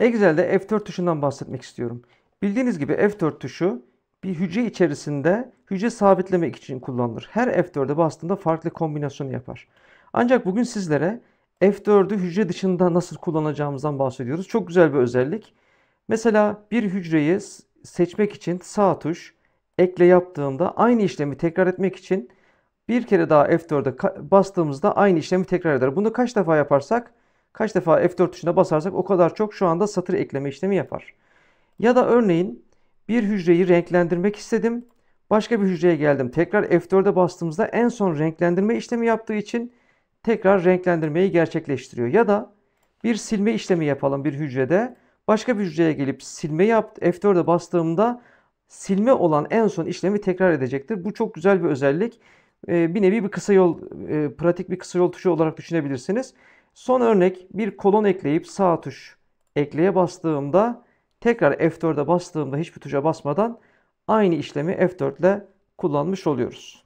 Excel'de F4 tuşundan bahsetmek istiyorum. Bildiğiniz gibi F4 tuşu bir hücre içerisinde hücre sabitlemek için kullanılır. Her F4'e bastığında farklı kombinasyonu yapar. Ancak bugün sizlere F4'ü hücre dışında nasıl kullanacağımızdan bahsediyoruz. Çok güzel bir özellik. Mesela bir hücreyi seçmek için sağ tuş ekle yaptığımda aynı işlemi tekrar etmek için bir kere daha F4'e bastığımızda aynı işlemi tekrar eder. Bunu kaç defa yaparsak kaç defa F4 tuşuna basarsak o kadar çok şu anda satır ekleme işlemi yapar. Ya da örneğin bir hücreyi renklendirmek istedim. Başka bir hücreye geldim. Tekrar F4'e bastığımızda en son renklendirme işlemi yaptığı için tekrar renklendirmeyi gerçekleştiriyor. Ya da bir silme işlemi yapalım bir hücrede. Başka bir hücreye gelip silme yap F4'e bastığımda silme olan en son işlemi tekrar edecektir. Bu çok güzel bir özellik. Ee, bir nevi bir kısa yol, e, pratik bir kısa yol tuşu olarak düşünebilirsiniz. Son örnek bir kolon ekleyip sağ tuş ekleye bastığımda tekrar F4'e bastığımda hiçbir tuşa basmadan aynı işlemi F4 ile kullanmış oluyoruz.